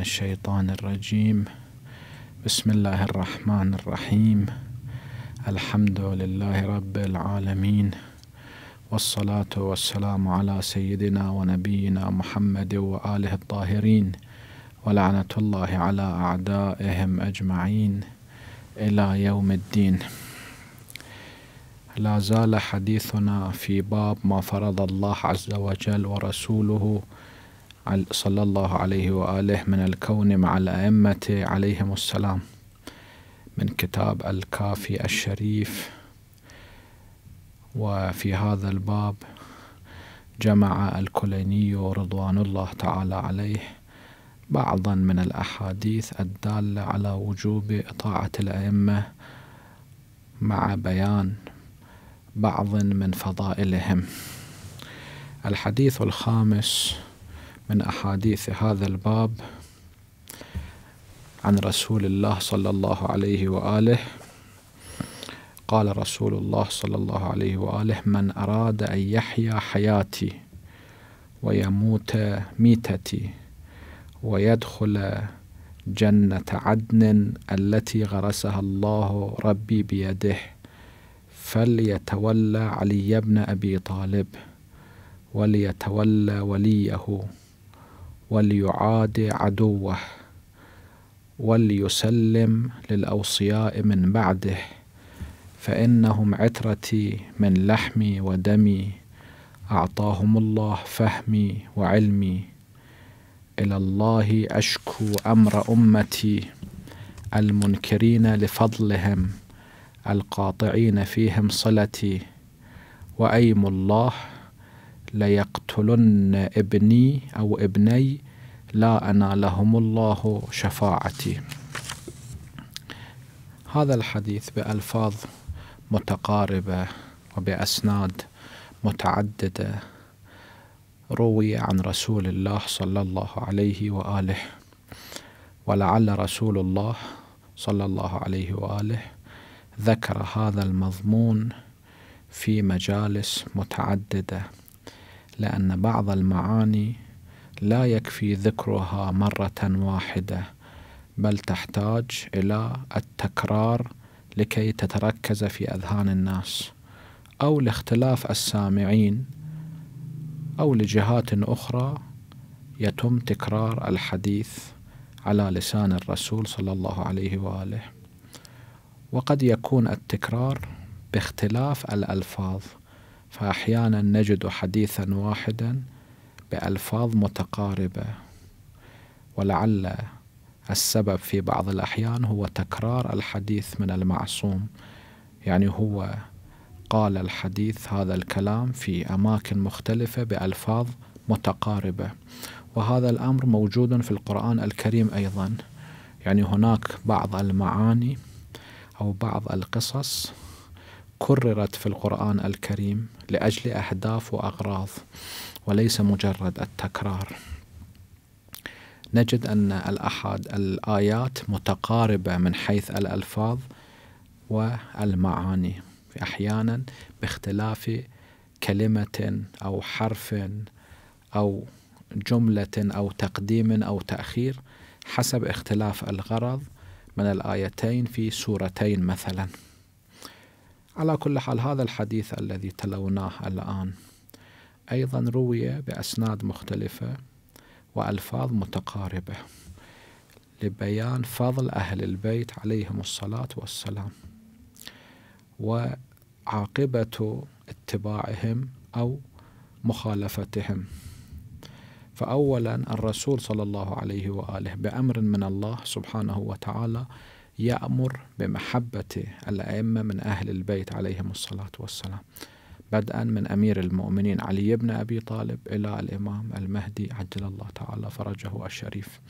الشيطان الرجيم بسم الله الرحمن الرحيم الحمد لله رب العالمين والصلاة والسلام على سيدنا ونبينا محمد وآله الطاهرين ولعنة الله على أعدائهم أجمعين إلى يوم الدين لا زال حديثنا في باب ما فرض الله عز وجل ورسوله صلى الله عليه وآله من الكون مع الأئمة عليهم السلام من كتاب الكافي الشريف وفي هذا الباب جمع الكليني رضوان الله تعالى عليه بعضا من الأحاديث الدالة على وجوب طاعة الأئمة مع بيان بعض من فضائلهم الحديث الخامس من أحاديث هذا الباب عن رسول الله صلى الله عليه وآله قال رسول الله صلى الله عليه وآله من أراد أن يحيا حياتي ويموت ميتتي ويدخل جنة عدن التي غرسها الله ربي بيده فليتولى علي بن أبي طالب وليتولى وليه وليعادي عدوه وليسلم للأوصياء من بعده فإنهم عترتي من لحمي ودمي أعطاهم الله فهمي وعلمي إلى الله أشكو أمر أمتي المنكرين لفضلهم القاطعين فيهم صلتي وأيم الله ليقتلن ابني أو ابني لا أنالهم الله شفاعتي هذا الحديث بألفاظ متقاربة وبأسناد متعددة روي عن رسول الله صلى الله عليه وآله ولعل رسول الله صلى الله عليه وآله ذكر هذا المضمون في مجالس متعدده لأن بعض المعاني لا يكفي ذكرها مرة واحدة بل تحتاج إلى التكرار لكي تتركز في أذهان الناس أو لاختلاف السامعين أو لجهات أخرى يتم تكرار الحديث على لسان الرسول صلى الله عليه وآله وقد يكون التكرار باختلاف الألفاظ فأحيانا نجد حديثا واحدا بألفاظ متقاربة ولعل السبب في بعض الأحيان هو تكرار الحديث من المعصوم يعني هو قال الحديث هذا الكلام في أماكن مختلفة بألفاظ متقاربة وهذا الأمر موجود في القرآن الكريم أيضا يعني هناك بعض المعاني أو بعض القصص كررت في القرآن الكريم لأجل أهداف وأغراض وليس مجرد التكرار نجد أن الأحد الآيات متقاربة من حيث الألفاظ والمعاني أحيانا باختلاف كلمة أو حرف أو جملة أو تقديم أو تأخير حسب اختلاف الغرض من الآيتين في سورتين مثلاً على كل حال هذا الحديث الذي تلوناه الآن أيضا روي بأسناد مختلفة وألفاظ متقاربة لبيان فضل أهل البيت عليهم الصلاة والسلام وعاقبة اتباعهم أو مخالفتهم فأولا الرسول صلى الله عليه وآله بأمر من الله سبحانه وتعالى يأمر بمحبة الأئمة من أهل البيت عليهم الصلاة والسلام بدءا من أمير المؤمنين علي بن أبي طالب إلى الإمام المهدي عجل الله تعالى فرجه الشريف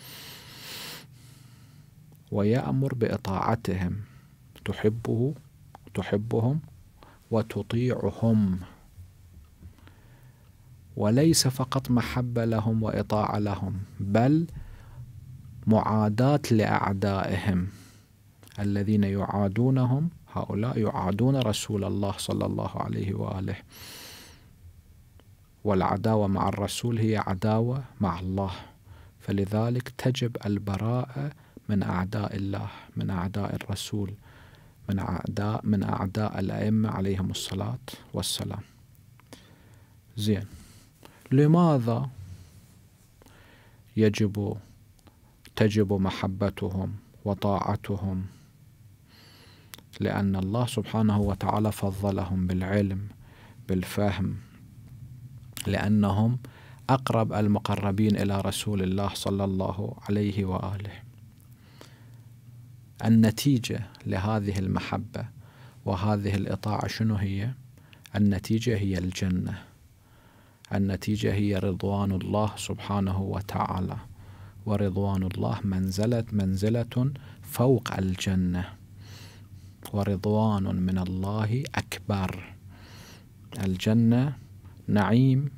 ويأمر بإطاعتهم تحبه تحبهم وتطيعهم وليس فقط محبة لهم وإطاعة لهم بل معاداة لأعدائهم الذين يعادونهم هؤلاء يعادون رسول الله صلى الله عليه وآله والعداوة مع الرسول هي عداوة مع الله فلذلك تجب البراءة من أعداء الله من أعداء الرسول من أعداء من أعداء الأئمة عليهم الصلاة والسلام زين لماذا يجب تجب محبتهم وطاعتهم لأن الله سبحانه وتعالى فضلهم بالعلم بالفهم لأنهم أقرب المقربين إلى رسول الله صلى الله عليه وآله النتيجة لهذه المحبة وهذه الإطاعة شنو هي؟ النتيجة هي الجنة النتيجة هي رضوان الله سبحانه وتعالى ورضوان الله منزلة منزلة فوق الجنه ورضوان من الله أكبر الجنة نعيم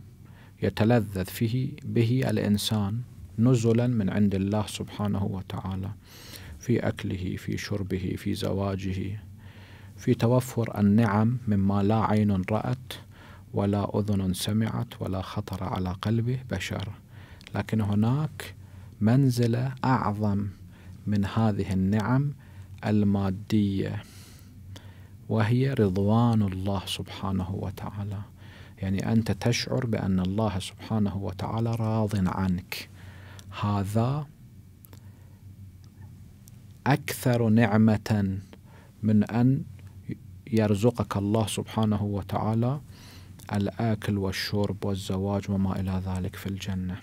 يتلذذ فيه به الإنسان نزلا من عند الله سبحانه وتعالى في أكله في شربه في زواجه في توفر النعم مما لا عين رأت ولا أذن سمعت ولا خطر على قلبه بشر لكن هناك منزلة أعظم من هذه النعم الماديه وهي رضوان الله سبحانه وتعالى يعني أنت تشعر بأن الله سبحانه وتعالى راض عنك هذا أكثر نعمة من أن يرزقك الله سبحانه وتعالى الآكل والشرب والزواج وما إلى ذلك في الجنة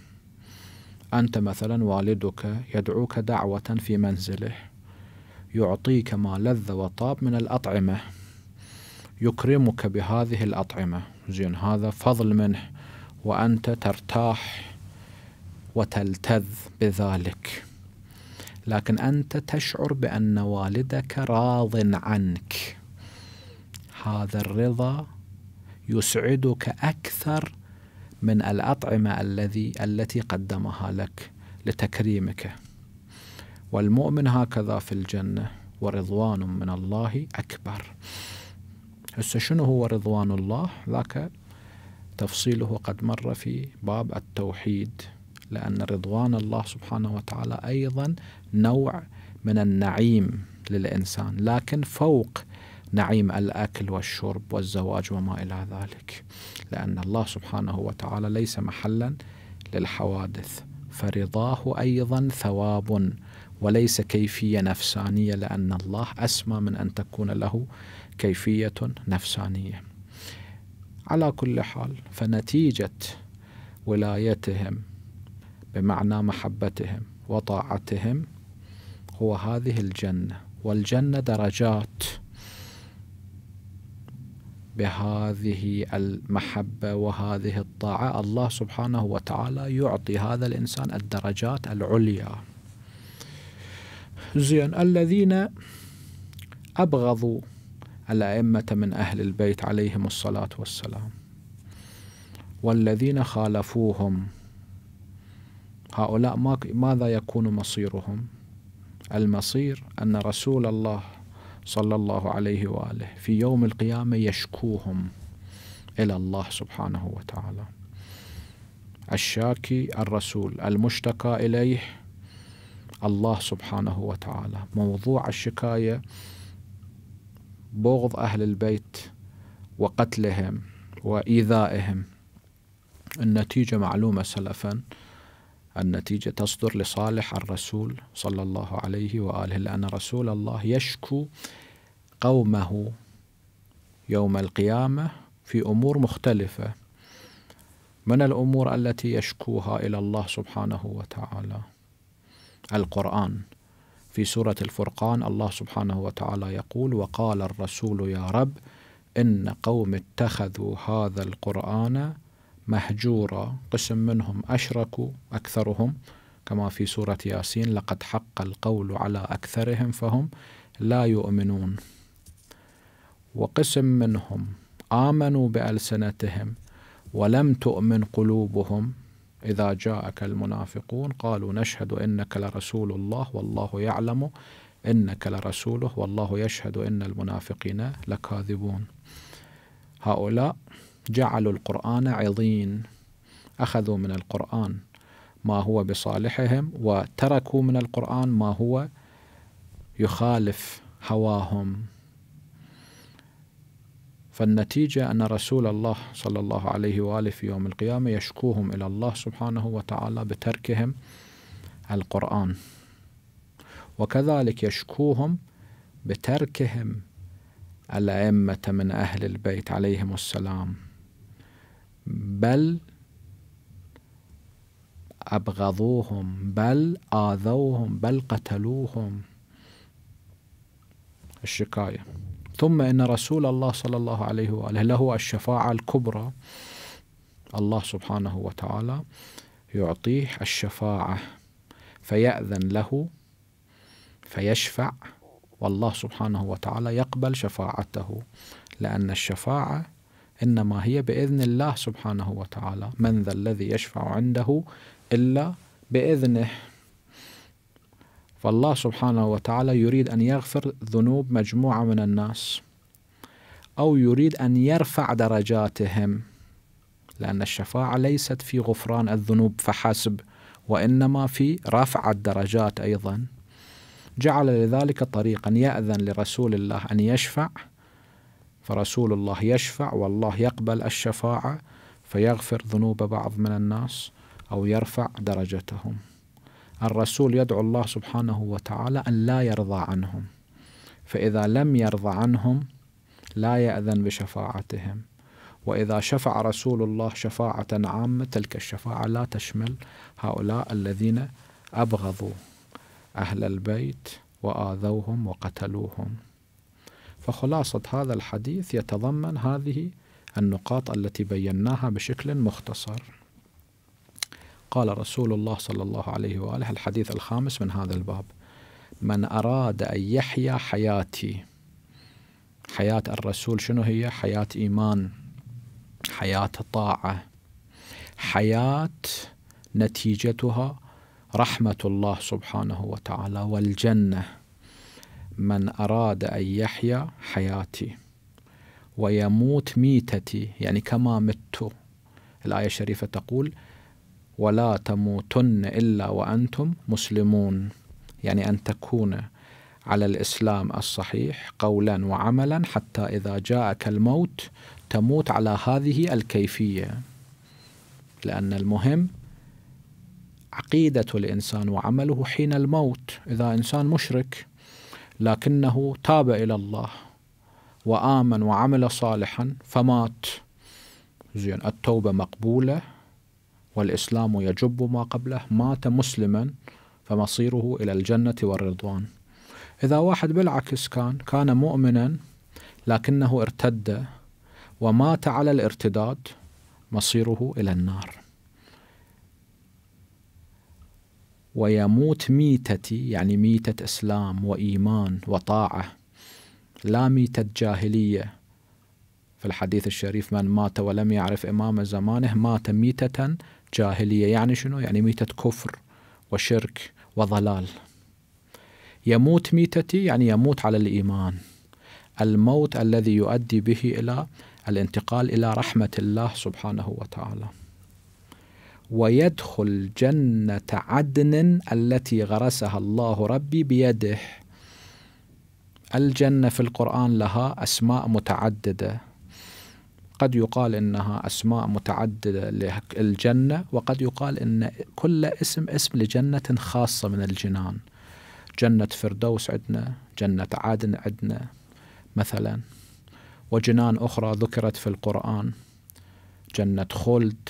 أنت مثلا والدك يدعوك دعوة في منزله يعطيك ما لذ وطاب من الأطعمة يكرمك بهذه الأطعمة زين هذا فضل منه وأنت ترتاح وتلتذ بذلك لكن أنت تشعر بأن والدك راض عنك هذا الرضا يسعدك أكثر من الأطعمة الذي التي قدمها لك لتكريمك والمؤمن هكذا في الجنة ورضوان من الله أكبر هسه شنو هو رضوان الله ذاك تفصيله قد مر في باب التوحيد لأن رضوان الله سبحانه وتعالى أيضا نوع من النعيم للإنسان لكن فوق نعيم الأكل والشرب والزواج وما إلى ذلك لأن الله سبحانه وتعالى ليس محلا للحوادث فرضاه أيضا ثواب وليس كيفية نفسانية لأن الله أسمى من أن تكون له كيفية نفسانية على كل حال فنتيجة ولايتهم بمعنى محبتهم وطاعتهم هو هذه الجنة والجنة درجات بهذه المحبة وهذه الطاعة الله سبحانه وتعالى يعطي هذا الإنسان الدرجات العليا زين الذين أبغضوا الأئمة من أهل البيت عليهم الصلاة والسلام والذين خالفوهم هؤلاء ما ماذا يكون مصيرهم المصير أن رسول الله صلى الله عليه وآله في يوم القيامة يشكوهم إلى الله سبحانه وتعالى الشاكي الرسول المشتكى إليه الله سبحانه وتعالى موضوع الشكاية بغض أهل البيت وقتلهم وإيذائهم النتيجة معلومة سلفا النتيجة تصدر لصالح الرسول صلى الله عليه وآله لأن رسول الله يشكو قومه يوم القيامة في أمور مختلفة من الأمور التي يشكوها إلى الله سبحانه وتعالى القرآن في سورة الفرقان الله سبحانه وتعالى يقول وقال الرسول يا رب إن قوم اتخذوا هذا القرآن مهجورا قسم منهم أشركوا أكثرهم كما في سورة ياسين لقد حق القول على أكثرهم فهم لا يؤمنون وقسم منهم آمنوا بألسنتهم ولم تؤمن قلوبهم إذا جاءك المنافقون قالوا نشهد إنك لرسول الله والله يعلم إنك لرسوله والله يشهد إن المنافقين لكاذبون هؤلاء جعلوا القرآن عظين أخذوا من القرآن ما هو بصالحهم وتركوا من القرآن ما هو يخالف هواهم فالنتيجة أن رسول الله صلى الله عليه وآله في يوم القيامة يشكوهم إلى الله سبحانه وتعالى بتركهم القرآن وكذلك يشكوهم بتركهم الأئمة من أهل البيت عليهم السلام بل أبغضوهم بل آذوهم بل قتلوهم الشكاية ثم ان رسول الله صلى الله عليه واله له الشفاعه الكبرى الله سبحانه وتعالى يعطيه الشفاعه فياذن له فيشفع والله سبحانه وتعالى يقبل شفاعته لان الشفاعه انما هي باذن الله سبحانه وتعالى من ذا الذي يشفع عنده الا باذنه فالله سبحانه وتعالى يريد أن يغفر ذنوب مجموعة من الناس أو يريد أن يرفع درجاتهم لأن الشفاعة ليست في غفران الذنوب فحسب وإنما في رفع الدرجات أيضا جعل لذلك طريقا يأذن لرسول الله أن يشفع فرسول الله يشفع والله يقبل الشفاعة فيغفر ذنوب بعض من الناس أو يرفع درجتهم الرسول يدعو الله سبحانه وتعالى أن لا يرضى عنهم فإذا لم يرضى عنهم لا يأذن بشفاعتهم وإذا شفع رسول الله شفاعة عامة تلك الشفاعة لا تشمل هؤلاء الذين أبغضوا أهل البيت وآذوهم وقتلوهم فخلاصة هذا الحديث يتضمن هذه النقاط التي بيناها بشكل مختصر قال رسول الله صلى الله عليه واله الحديث الخامس من هذا الباب من اراد ان يحيا حياتي حياه الرسول شنو هي؟ حياه ايمان حياه طاعه حياه نتيجتها رحمه الله سبحانه وتعالى والجنه من اراد ان يحيا حياتي ويموت ميتتي يعني كما مت الآية الشريفة تقول ولا تموتن إلا وأنتم مسلمون يعني أن تكون على الإسلام الصحيح قولا وعملا حتى إذا جاءك الموت تموت على هذه الكيفية لأن المهم عقيدة الإنسان وعمله حين الموت إذا إنسان مشرك لكنه تاب إلى الله وآمن وعمل صالحا فمات زين التوبة مقبولة والإسلام يجب ما قبله مات مسلما فمصيره إلى الجنة والرضوان إذا واحد بالعكس كان كان مؤمنا لكنه ارتد ومات على الارتداد مصيره إلى النار ويموت ميتتي يعني ميتة إسلام وإيمان وطاعة لا ميتة جاهلية في الحديث الشريف من مات ولم يعرف إمام زمانه مات ميتة جاهلية يعني شنو؟ يعني ميتة كفر وشرك وضلال يموت ميتتي يعني يموت على الإيمان الموت الذي يؤدي به إلى الانتقال إلى رحمة الله سبحانه وتعالى ويدخل جنة عدن التي غرسها الله ربي بيده الجنة في القرآن لها أسماء متعددة قد يقال انها اسماء متعدده للجنه وقد يقال ان كل اسم اسم لجنه خاصه من الجنان جنه فردوس عندنا جنه عدن عندنا مثلا وجنان اخرى ذكرت في القران جنه خلد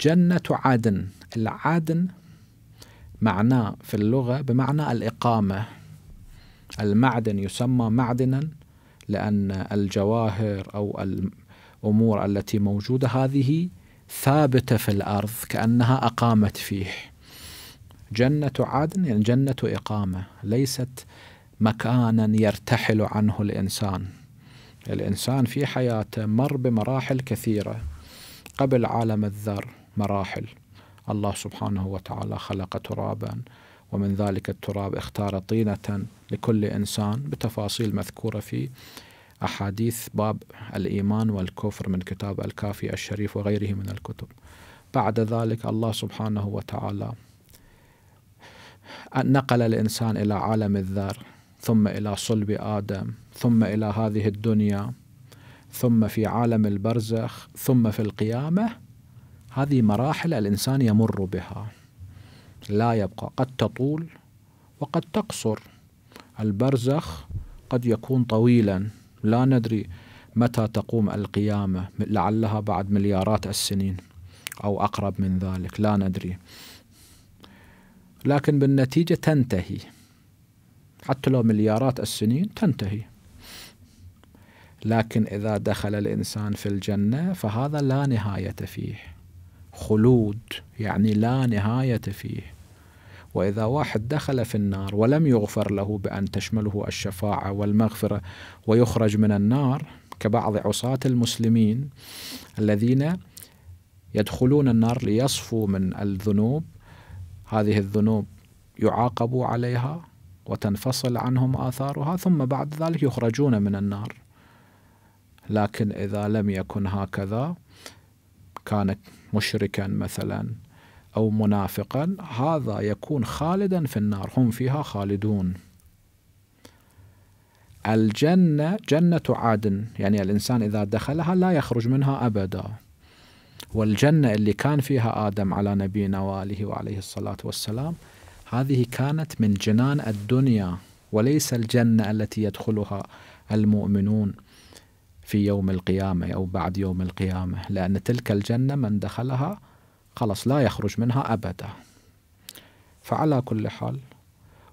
جنه عدن العدن معناه في اللغه بمعنى الاقامه المعدن يسمى معدنا لأن الجواهر أو الأمور التي موجودة هذه ثابتة في الأرض كأنها أقامت فيه جنة عدن يعني جنة إقامة ليست مكانا يرتحل عنه الإنسان الإنسان في حياته مر بمراحل كثيرة قبل عالم الذر مراحل الله سبحانه وتعالى خلق ترابا ومن ذلك التراب اختار طينة لكل إنسان بتفاصيل مذكورة في أحاديث باب الإيمان والكفر من كتاب الكافي الشريف وغيره من الكتب بعد ذلك الله سبحانه وتعالى نقل الإنسان إلى عالم الذر ثم إلى صلب آدم ثم إلى هذه الدنيا ثم في عالم البرزخ ثم في القيامة هذه مراحل الإنسان يمر بها لا يبقى قد تطول وقد تقصر البرزخ قد يكون طويلا لا ندري متى تقوم القيامة لعلها بعد مليارات السنين أو أقرب من ذلك لا ندري لكن بالنتيجة تنتهي حتى لو مليارات السنين تنتهي لكن إذا دخل الإنسان في الجنة فهذا لا نهاية فيه خلود يعني لا نهاية فيه واذا واحد دخل في النار ولم يغفر له بان تشمله الشفاعه والمغفره ويخرج من النار كبعض عصاة المسلمين الذين يدخلون النار ليصفوا من الذنوب هذه الذنوب يعاقبوا عليها وتنفصل عنهم آثارها ثم بعد ذلك يخرجون من النار لكن إذا لم يكن هكذا كان مشركا مثلا أو منافقا هذا يكون خالدا في النار هم فيها خالدون الجنة جنة عدن يعني الإنسان إذا دخلها لا يخرج منها أبدا والجنة اللي كان فيها آدم على نبينا وآله وعليه الصلاة والسلام هذه كانت من جنان الدنيا وليس الجنة التي يدخلها المؤمنون في يوم القيامة أو بعد يوم القيامة لأن تلك الجنة من دخلها خلاص لا يخرج منها أبدا فعلى كل حال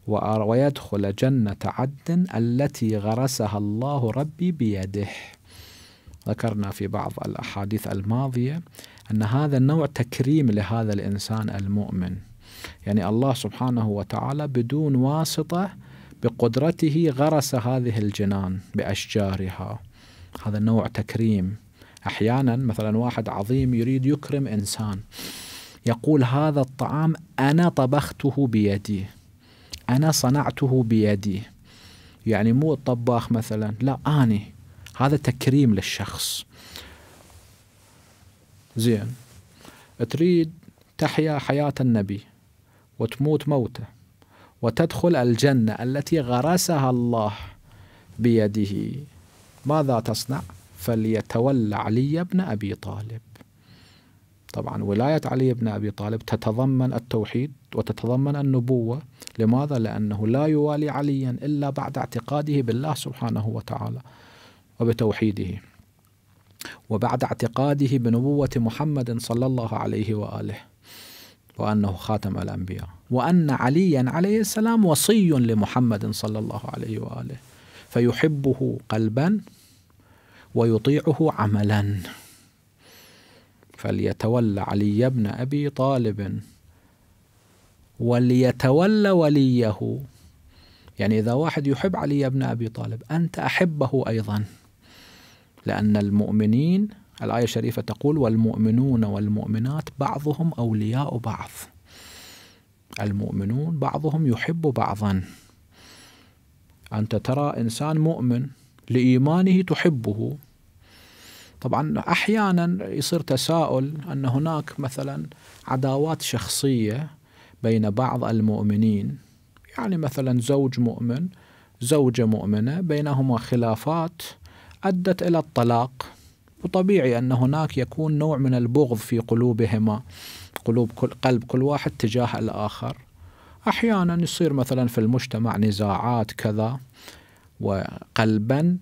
ويدخل جنة عدن التي غرسها الله ربي بيده ذكرنا في بعض الأحاديث الماضية أن هذا النوع تكريم لهذا الإنسان المؤمن يعني الله سبحانه وتعالى بدون واسطة بقدرته غرس هذه الجنان بأشجارها هذا نوع تكريم احيانا مثلا واحد عظيم يريد يكرم انسان يقول هذا الطعام انا طبخته بيدي انا صنعته بيدي يعني مو الطباخ مثلا لا اني هذا تكريم للشخص زين تريد تحيا حياة النبي وتموت موته وتدخل الجنة التي غرسها الله بيده ماذا تصنع؟ فليتولى علي بن أبي طالب طبعا ولاية علي بن أبي طالب تتضمن التوحيد وتتضمن النبوة لماذا؟ لأنه لا يوالي عليا إلا بعد اعتقاده بالله سبحانه وتعالى وبتوحيده وبعد اعتقاده بنبوة محمد صلى الله عليه وآله وأنه خاتم الأنبياء وأن عليا عليه السلام وصي لمحمد صلى الله عليه وآله فيحبه قلبا ويطيعه عملا فليتولى علي بن أبي طالب وليتولى وليه يعني إذا واحد يحب علي بن أبي طالب أنت أحبه أيضا لأن المؤمنين الآية الشريفة تقول والمؤمنون والمؤمنات بعضهم أولياء بعض المؤمنون بعضهم يحب بعضا أنت ترى إنسان مؤمن لإيمانه تحبه طبعا أحيانا يصير تساؤل أن هناك مثلا عداوات شخصية بين بعض المؤمنين يعني مثلا زوج مؤمن زوجة مؤمنة بينهما خلافات أدت إلى الطلاق وطبيعي أن هناك يكون نوع من البغض في قلوبهما قلوب كل قلب كل واحد تجاه الآخر أحيانا يصير مثلا في المجتمع نزاعات كذا وقلبا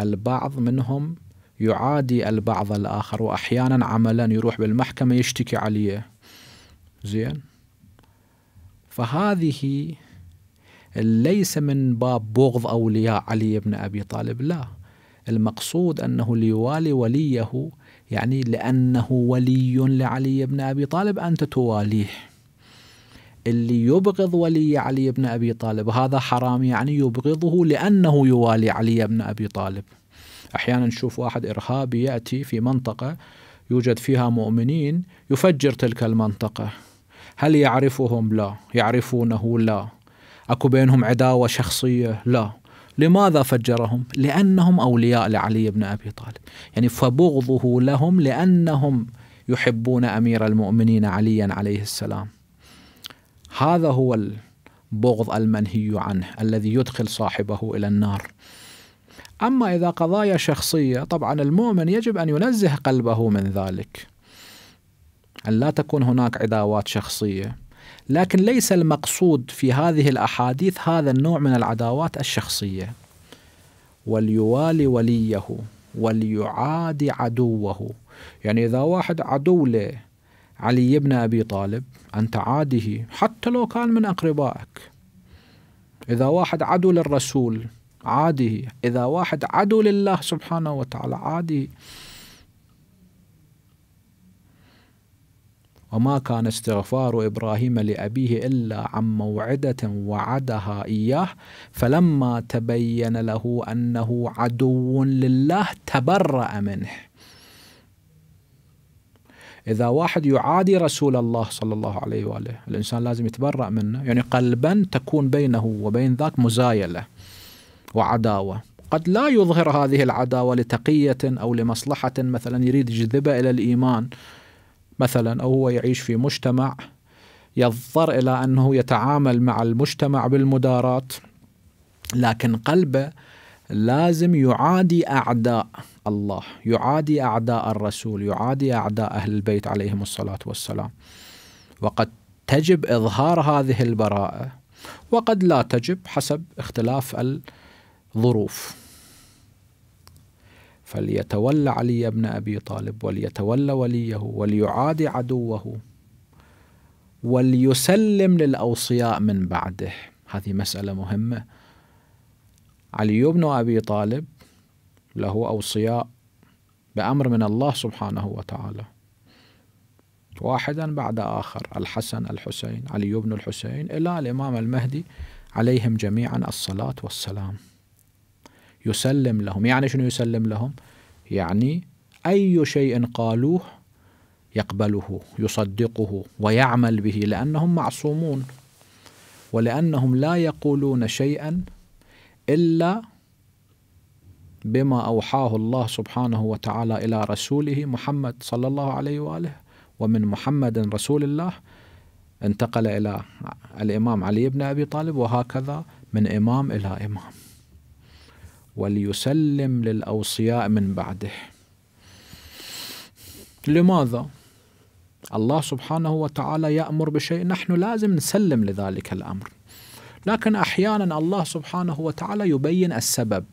البعض منهم يعادي البعض الآخر وأحيانا عملا يروح بالمحكمة يشتكي عليه زين فهذه ليس من باب بغض أولياء علي بن أبي طالب لا المقصود أنه ليوالي وليه يعني لأنه ولي لعلي بن أبي طالب أنت تواليه اللي يبغض ولي علي بن أبي طالب هذا حرام يعني يبغضه لأنه يوالي علي بن أبي طالب أحيانا نشوف واحد إرهابي يأتي في منطقة يوجد فيها مؤمنين يفجر تلك المنطقة هل يعرفهم؟ لا يعرفونه؟ لا أكو بينهم عداوة شخصية؟ لا لماذا فجرهم؟ لأنهم أولياء لعلي بن أبي طالب يعني فبغضه لهم لأنهم يحبون أمير المؤمنين عليا عليه السلام هذا هو البغض المنهي عنه الذي يدخل صاحبه إلى النار أما إذا قضايا شخصية طبعا المؤمن يجب أن ينزه قلبه من ذلك أن لا تكون هناك عداوات شخصية لكن ليس المقصود في هذه الأحاديث هذا النوع من العداوات الشخصية وليوالي وليه وليعادي عدوه يعني إذا واحد عدو له علي بن أبي طالب عن تعاده حتى لو كان من أقربائك إذا واحد عدو للرسول عاده إذا واحد عدو لله سبحانه وتعالى عاده وما كان استغفار ابراهيم لابيه الا عن موعده وعدها اياه فلما تبين له انه عدو لله تبرا منه إذا واحد يعادي رسول الله صلى الله عليه وآله الإنسان لازم يتبرأ منه يعني قلبا تكون بينه وبين ذاك مزايلة وعداوة قد لا يظهر هذه العداوة لتقية أو لمصلحة مثلا يريد يجذبه إلى الإيمان مثلا أو هو يعيش في مجتمع يضطر إلى أنه يتعامل مع المجتمع بالمدارات لكن قلبه لازم يعادي أعداء الله يعادي أعداء الرسول يعادي أعداء أهل البيت عليهم الصلاة والسلام وقد تجب إظهار هذه البراءة وقد لا تجب حسب اختلاف الظروف فليتولى علي بن أبي طالب وليتولى وليه وليعادي عدوه وليسلم للأوصياء من بعده هذه مسألة مهمة علي بن أبي طالب له أوصياء بأمر من الله سبحانه وتعالى واحدا بعد آخر الحسن الحسين علي بن الحسين إلى الإمام المهدي عليهم جميعا الصلاة والسلام يسلم لهم يعني شنو يسلم لهم يعني أي شيء قالوه يقبله يصدقه ويعمل به لأنهم معصومون ولأنهم لا يقولون شيئا إلا بما أوحاه الله سبحانه وتعالى إلى رسوله محمد صلى الله عليه وآله ومن محمد رسول الله انتقل إلى الإمام علي بن أبي طالب وهكذا من إمام إلى إمام وليسلم للأوصياء من بعده لماذا؟ الله سبحانه وتعالى يأمر بشيء نحن لازم نسلم لذلك الأمر لكن أحيانا الله سبحانه وتعالى يبين السبب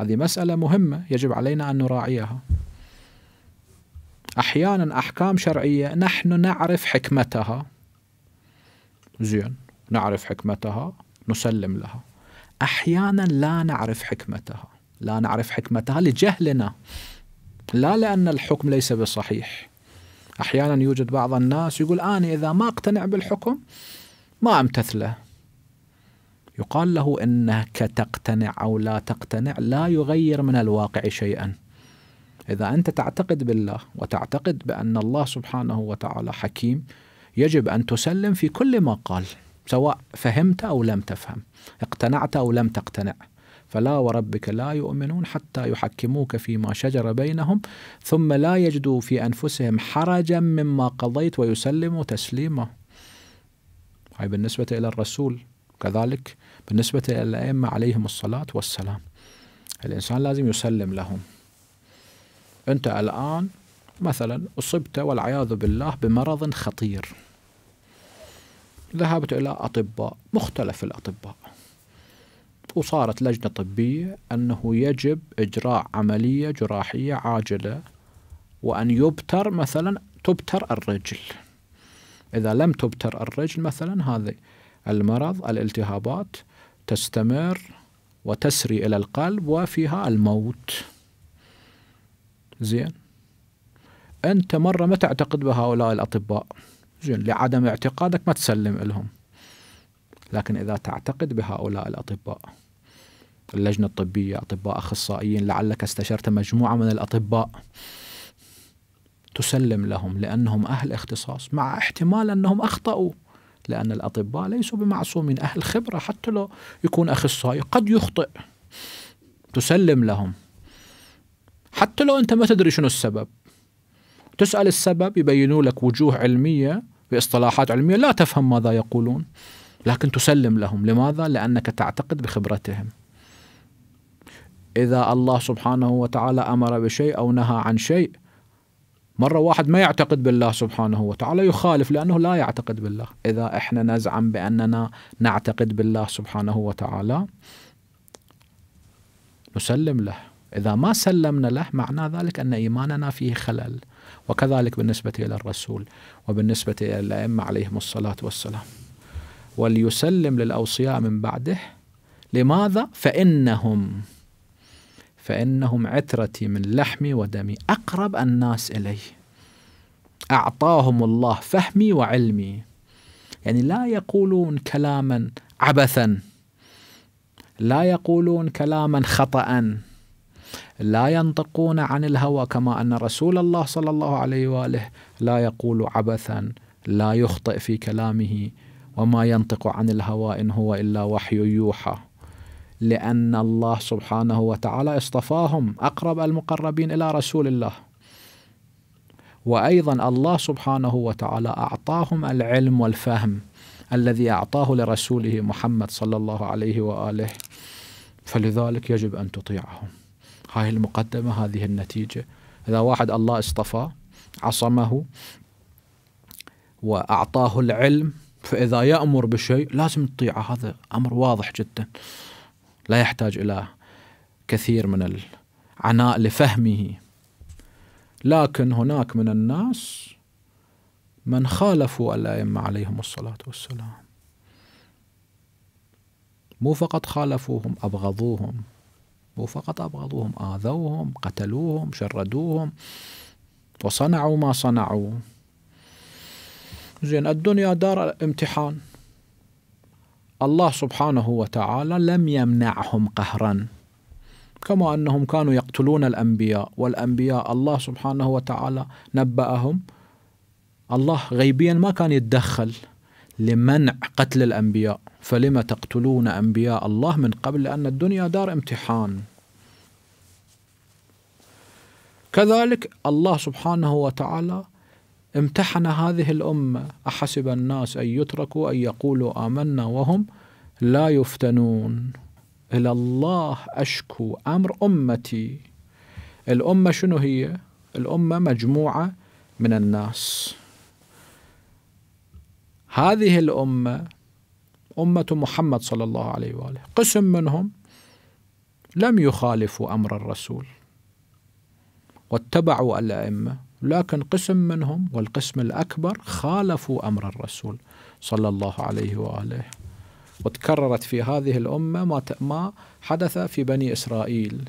هذه مسألة مهمة يجب علينا أن نراعيها أحيانا أحكام شرعية نحن نعرف حكمتها زين نعرف حكمتها نسلم لها أحيانا لا نعرف حكمتها لا نعرف حكمتها لجهلنا لا لأن الحكم ليس بصحيح أحيانا يوجد بعض الناس يقول أنا إذا ما أقتنع بالحكم ما أمتثله يقال له انك تقتنع او لا تقتنع لا يغير من الواقع شيئا. اذا انت تعتقد بالله وتعتقد بان الله سبحانه وتعالى حكيم يجب ان تسلم في كل ما قال سواء فهمت او لم تفهم، اقتنعت او لم تقتنع. فلا وربك لا يؤمنون حتى يحكموك فيما شجر بينهم ثم لا يجدوا في انفسهم حرجا مما قضيت ويسلموا تسليمه هاي بالنسبه الى الرسول كذلك بالنسبة للأئمة عليهم الصلاة والسلام الإنسان لازم يسلم لهم أنت الآن مثلا أصبت والعياذ بالله بمرض خطير ذهبت إلى أطباء مختلف الأطباء وصارت لجنة طبية أنه يجب إجراء عملية جراحية عاجلة وأن يبتر مثلا تبتر الرجل إذا لم تبتر الرجل مثلا هذه المرض الالتهابات تستمر وتسري إلى القلب وفيها الموت زين أنت مرة ما تعتقد بهؤلاء الأطباء زين لعدم اعتقادك ما تسلم لهم لكن إذا تعتقد بهؤلاء الأطباء اللجنة الطبية أطباء أخصائيين لعلك استشرت مجموعة من الأطباء تسلم لهم لأنهم أهل اختصاص مع احتمال أنهم أخطأوا لأن الأطباء ليسوا بمعصومين أهل خبرة حتى لو يكون أخصائي قد يخطئ تسلم لهم حتى لو أنت ما تدري شنو السبب تسأل السبب يبينوا لك وجوه علمية باصطلاحات علمية لا تفهم ماذا يقولون لكن تسلم لهم لماذا؟ لأنك تعتقد بخبرتهم إذا الله سبحانه وتعالى أمر بشيء أو نهى عن شيء مرة واحد ما يعتقد بالله سبحانه وتعالى يخالف لأنه لا يعتقد بالله إذا إحنا نزعم بأننا نعتقد بالله سبحانه وتعالى نسلم له إذا ما سلمنا له معنى ذلك أن إيماننا فيه خلل وكذلك بالنسبة إلى الرسول وبالنسبة إلى الأئمة عليهم الصلاة والسلام وليسلم للأوصياء من بعده لماذا؟ فإنهم فإنهم عترتي من لحمي ودمي أقرب الناس إلي أعطاهم الله فهمي وعلمي يعني لا يقولون كلاما عبثا لا يقولون كلاما خطأ لا ينطقون عن الهوى كما أن رسول الله صلى الله عليه وآله لا يقول عبثا لا يخطئ في كلامه وما ينطق عن الهوى إن هو إلا وحي يوحى لأن الله سبحانه وتعالى اصطفاهم أقرب المقربين إلى رسول الله وأيضا الله سبحانه وتعالى أعطاهم العلم والفهم الذي أعطاه لرسوله محمد صلى الله عليه وآله فلذلك يجب أن تطيعهم هاي المقدمة هذه النتيجة إذا واحد الله اصطفاه عصمه وأعطاه العلم فإذا يأمر بشيء لازم تطيعه هذا أمر واضح جدا لا يحتاج إلى كثير من العناء لفهمه لكن هناك من الناس من خالفوا الأئمة عليهم الصلاة والسلام مو فقط خالفوهم أبغضوهم مو فقط أبغضوهم آذوهم قتلوهم شردوهم وصنعوا ما صنعوا زين الدنيا دار امتحان الله سبحانه وتعالى لم يمنعهم قهرا كما انهم كانوا يقتلون الانبياء والانبياء الله سبحانه وتعالى نبأهم الله غيبيا ما كان يتدخل لمنع قتل الانبياء فلم تقتلون انبياء الله من قبل لان الدنيا دار امتحان كذلك الله سبحانه وتعالى امتحن هذه الأمة أحسب الناس أن يتركوا أن يقولوا آمنا وهم لا يفتنون إلى الله أشكو أمر أمتي الأمة شنو هي؟ الأمة مجموعة من الناس هذه الأمة أمة محمد صلى الله عليه وآله قسم منهم لم يخالفوا أمر الرسول واتبعوا الأئمة لكن قسم منهم والقسم الأكبر خالفوا أمر الرسول صلى الله عليه وآله وتكررت في هذه الأمة ما حدث في بني إسرائيل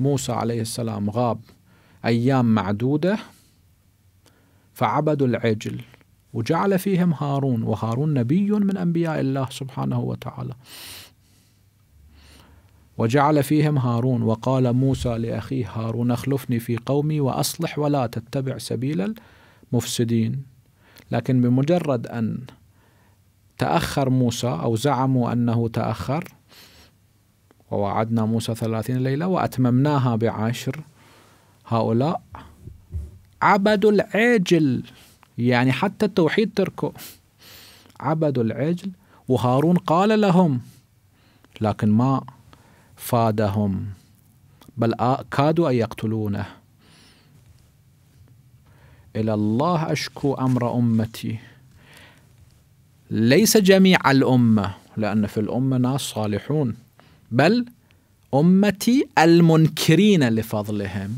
موسى عليه السلام غاب أيام معدودة فعبدوا العجل وجعل فيهم هارون وهارون نبي من أنبياء الله سبحانه وتعالى وجعل فيهم هارون وقال موسى لأخيه هارون اخلفني في قومي وأصلح ولا تتبع سبيل المفسدين لكن بمجرد أن تأخر موسى أو زعموا أنه تأخر ووعدنا موسى ثلاثين ليلة وأتممناها بعشر هؤلاء عبدوا العجل يعني حتى التوحيد تركوا عبدوا العجل وهارون قال لهم لكن ما فادهم بل كادوا أن يقتلونه إلى الله أشكو أمر أمتي ليس جميع الأمة لأن في الأمة ناس صالحون بل أمتي المنكرين لفضلهم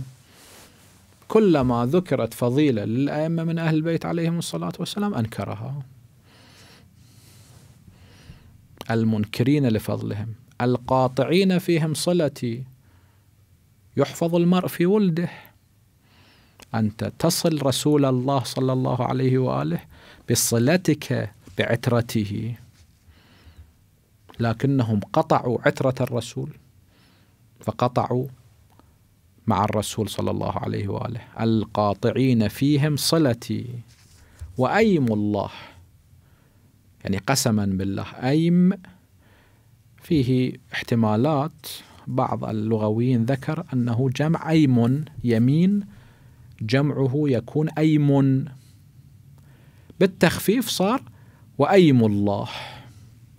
كلما ذكرت فضيلة للأئمة من أهل البيت عليهم الصلاة والسلام أنكرها المنكرين لفضلهم القاطعين فيهم صلتي يحفظ المرء في ولده أنت تصل رسول الله صلى الله عليه وآله بصلتك بعترته لكنهم قطعوا عترة الرسول فقطعوا مع الرسول صلى الله عليه وآله القاطعين فيهم صلتي وأيم الله يعني قسما بالله أيم فيه احتمالات بعض اللغويين ذكر أنه جمع أيمن يمين جمعه يكون أيمن بالتخفيف صار وأيم الله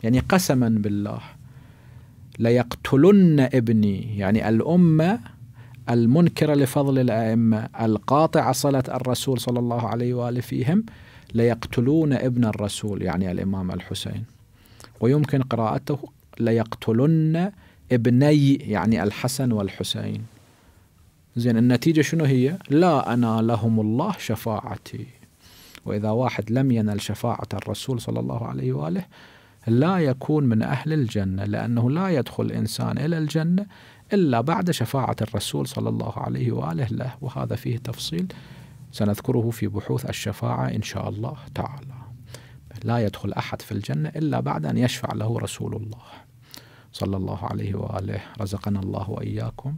يعني قسما بالله ليقتلن ابني يعني الأمة المنكرة لفضل الأئمة القاطعة صله الرسول صلى الله عليه وآله فيهم ليقتلون ابن الرسول يعني الإمام الحسين ويمكن قراءته ليقتلن ابني يعني الحسن والحسين زين النتيجة شنو هي لا أنا لهم الله شفاعتي وإذا واحد لم ينل شفاعة الرسول صلى الله عليه وآله لا يكون من أهل الجنة لأنه لا يدخل إنسان إلى الجنة إلا بعد شفاعة الرسول صلى الله عليه وآله له وهذا فيه تفصيل سنذكره في بحوث الشفاعة إن شاء الله تعالى لا يدخل أحد في الجنة إلا بعد أن يشفع له رسول الله صلى الله عليه وآله رزقنا الله وإياكم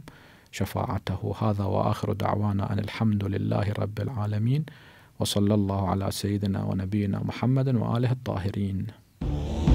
شفاعته هذا وآخر دعوانا أن الحمد لله رب العالمين وصلى الله على سيدنا ونبينا محمد وآله الطاهرين